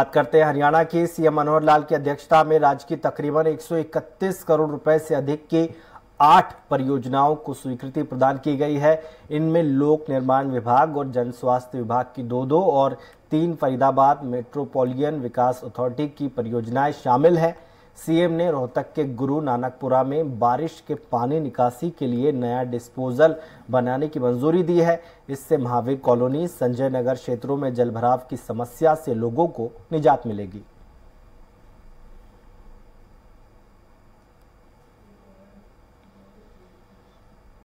बात करते हैं हरियाणा के सीएम मनोहर लाल की अध्यक्षता में राज्य की तकरीबन 131 करोड़ रुपए से अधिक की आठ परियोजनाओं को स्वीकृति प्रदान की गई है इनमें लोक निर्माण विभाग और जन स्वास्थ्य विभाग की दो दो और तीन फरीदाबाद मेट्रोपोलियन विकास अथॉरिटी की परियोजनाएं शामिल हैं सीएम ने रोहतक के गुरु नानकपुरा में बारिश के पानी निकासी के लिए नया डिस्पोजल बनाने की मंजूरी दी है इससे महावीर कॉलोनी संजय नगर क्षेत्रों में जलभराव की समस्या से लोगों को निजात मिलेगी